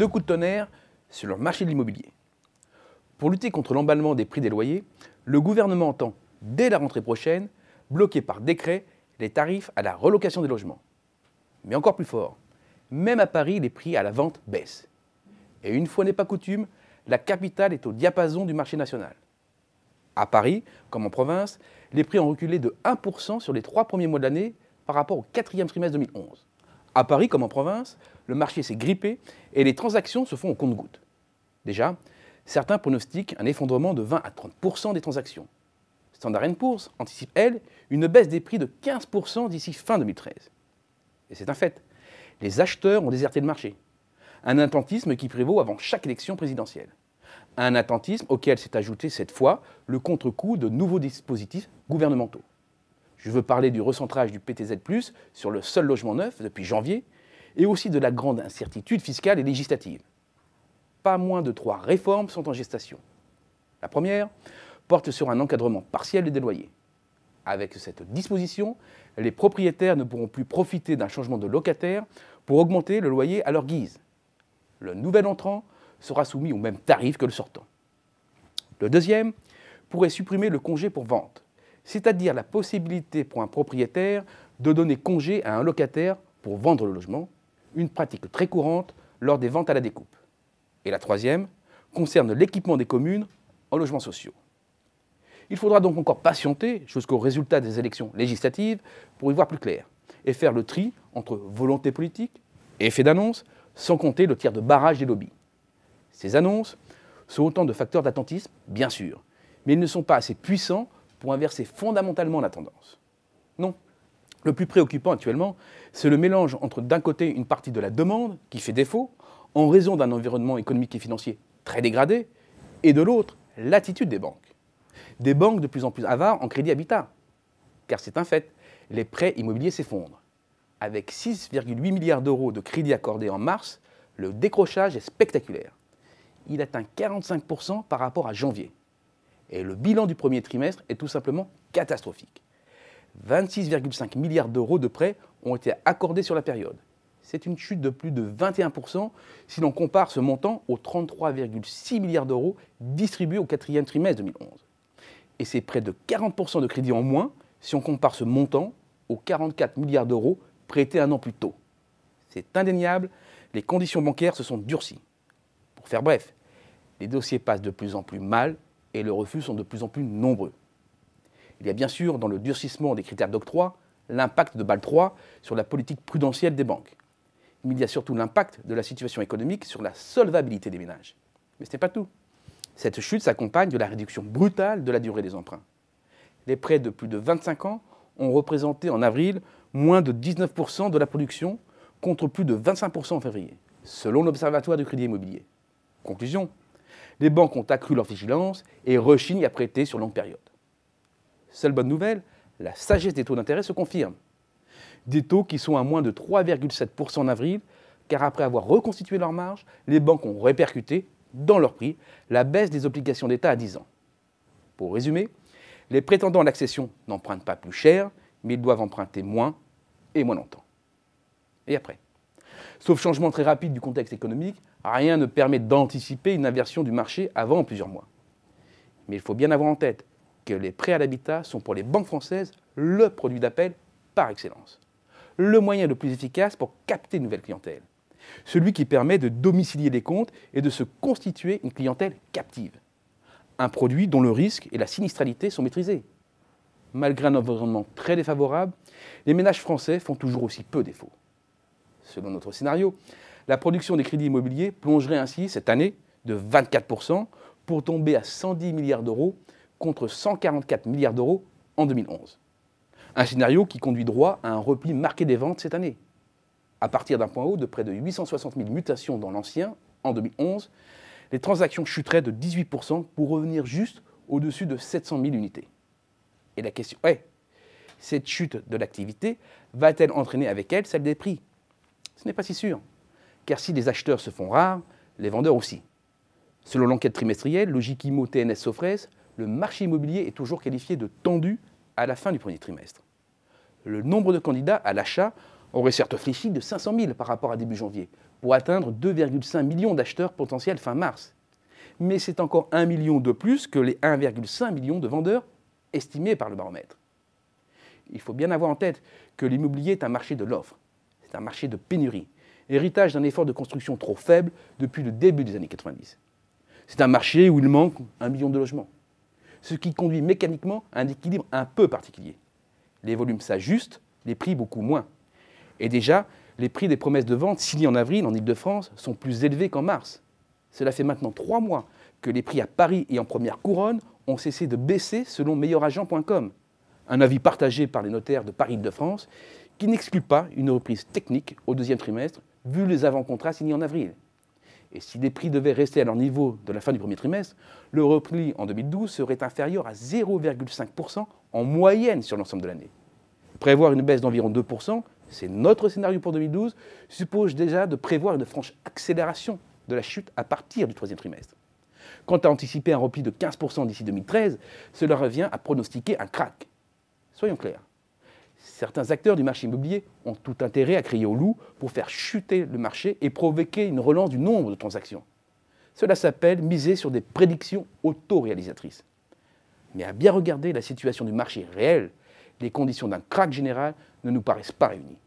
deux coups de tonnerre sur le marché de l'immobilier. Pour lutter contre l'emballement des prix des loyers, le gouvernement entend, dès la rentrée prochaine, bloquer par décret les tarifs à la relocation des logements. Mais encore plus fort, même à Paris, les prix à la vente baissent. Et une fois n'est pas coutume, la capitale est au diapason du marché national. À Paris, comme en province, les prix ont reculé de 1% sur les trois premiers mois de l'année par rapport au quatrième trimestre 2011. À Paris comme en province, le marché s'est grippé et les transactions se font au compte-gouttes. Déjà, certains pronostiquent un effondrement de 20 à 30 des transactions. Standard Poor's anticipe, elle, une baisse des prix de 15 d'ici fin 2013. Et c'est un fait. Les acheteurs ont déserté le marché. Un attentisme qui prévaut avant chaque élection présidentielle. Un attentisme auquel s'est ajouté cette fois le contre-coup de nouveaux dispositifs gouvernementaux. Je veux parler du recentrage du PTZ, sur le seul logement neuf depuis janvier, et aussi de la grande incertitude fiscale et législative. Pas moins de trois réformes sont en gestation. La première porte sur un encadrement partiel des loyers. Avec cette disposition, les propriétaires ne pourront plus profiter d'un changement de locataire pour augmenter le loyer à leur guise. Le nouvel entrant sera soumis au même tarif que le sortant. Le deuxième pourrait supprimer le congé pour vente, c'est-à-dire la possibilité pour un propriétaire de donner congé à un locataire pour vendre le logement, une pratique très courante lors des ventes à la découpe. Et la troisième concerne l'équipement des communes en logements sociaux. Il faudra donc encore patienter jusqu'au résultat des élections législatives pour y voir plus clair et faire le tri entre volonté politique et effet d'annonce, sans compter le tiers de barrage des lobbies. Ces annonces sont autant de facteurs d'attentisme, bien sûr, mais ils ne sont pas assez puissants pour inverser fondamentalement la tendance. Non. Le plus préoccupant actuellement, c'est le mélange entre d'un côté une partie de la demande qui fait défaut, en raison d'un environnement économique et financier très dégradé, et de l'autre, l'attitude des banques. Des banques de plus en plus avares en crédit habitat. Car c'est un fait, les prêts immobiliers s'effondrent. Avec 6,8 milliards d'euros de crédits accordés en mars, le décrochage est spectaculaire. Il atteint 45% par rapport à janvier. Et le bilan du premier trimestre est tout simplement catastrophique. 26,5 milliards d'euros de prêts ont été accordés sur la période. C'est une chute de plus de 21% si l'on compare ce montant aux 33,6 milliards d'euros distribués au quatrième trimestre 2011. Et c'est près de 40% de crédits en moins si on compare ce montant aux 44 milliards d'euros prêtés un an plus tôt. C'est indéniable, les conditions bancaires se sont durcies. Pour faire bref, les dossiers passent de plus en plus mal et le refus sont de plus en plus nombreux. Il y a bien sûr dans le durcissement des critères d'octroi l'impact de bal 3 sur la politique prudentielle des banques. Mais il y a surtout l'impact de la situation économique sur la solvabilité des ménages. Mais ce n'est pas tout. Cette chute s'accompagne de la réduction brutale de la durée des emprunts. Les prêts de plus de 25 ans ont représenté en avril moins de 19% de la production contre plus de 25% en février, selon l'Observatoire du crédit immobilier. Conclusion, les banques ont accru leur vigilance et rechignent à prêter sur longue période. Seule bonne nouvelle, la sagesse des taux d'intérêt se confirme. Des taux qui sont à moins de 3,7% en avril, car après avoir reconstitué leur marge, les banques ont répercuté, dans leur prix, la baisse des obligations d'État à 10 ans. Pour résumer, les prétendants à l'accession n'empruntent pas plus cher, mais ils doivent emprunter moins et moins longtemps. Et après Sauf changement très rapide du contexte économique, rien ne permet d'anticiper une inversion du marché avant plusieurs mois. Mais il faut bien avoir en tête que les prêts à l'habitat sont pour les banques françaises le produit d'appel par excellence. Le moyen le plus efficace pour capter une nouvelle clientèle. Celui qui permet de domicilier les comptes et de se constituer une clientèle captive. Un produit dont le risque et la sinistralité sont maîtrisés. Malgré un environnement très défavorable, les ménages français font toujours aussi peu défaut selon notre scénario. La production des crédits immobiliers plongerait ainsi cette année de 24% pour tomber à 110 milliards d'euros contre 144 milliards d'euros en 2011. Un scénario qui conduit droit à un repli marqué des ventes cette année, à partir d'un point haut de près de 860 000 mutations dans l'ancien, en 2011, les transactions chuteraient de 18% pour revenir juste au-dessus de 700 000 unités. Et la question est, cette chute de l'activité va-t-elle entraîner avec elle celle des prix ce n'est pas si sûr, car si les acheteurs se font rares, les vendeurs aussi. Selon l'enquête trimestrielle Logikimo TNS Sofres, le marché immobilier est toujours qualifié de tendu à la fin du premier trimestre. Le nombre de candidats à l'achat aurait certes fléchi de 500 000 par rapport à début janvier, pour atteindre 2,5 millions d'acheteurs potentiels fin mars. Mais c'est encore 1 million de plus que les 1,5 million de vendeurs estimés par le baromètre. Il faut bien avoir en tête que l'immobilier est un marché de l'offre. C'est un marché de pénurie, héritage d'un effort de construction trop faible depuis le début des années 90. C'est un marché où il manque un million de logements, ce qui conduit mécaniquement à un équilibre un peu particulier. Les volumes s'ajustent, les prix beaucoup moins. Et déjà, les prix des promesses de vente signées en avril en Ile-de-France sont plus élevés qu'en mars. Cela fait maintenant trois mois que les prix à Paris et en première couronne ont cessé de baisser selon meilleuragent.com. Un avis partagé par les notaires de Paris-Île-de-France qui n'exclut pas une reprise technique au deuxième trimestre, vu les avant-contrats signés en avril. Et si les prix devaient rester à leur niveau de la fin du premier trimestre, le repli en 2012 serait inférieur à 0,5% en moyenne sur l'ensemble de l'année. Prévoir une baisse d'environ 2%, c'est notre scénario pour 2012, suppose déjà de prévoir une franche accélération de la chute à partir du troisième trimestre. Quant à anticiper un repli de 15% d'ici 2013, cela revient à pronostiquer un crack. Soyons clairs, certains acteurs du marché immobilier ont tout intérêt à crier au loup pour faire chuter le marché et provoquer une relance du nombre de transactions. Cela s'appelle miser sur des prédictions autoréalisatrices. Mais à bien regarder la situation du marché réel, les conditions d'un crack général ne nous paraissent pas réunies.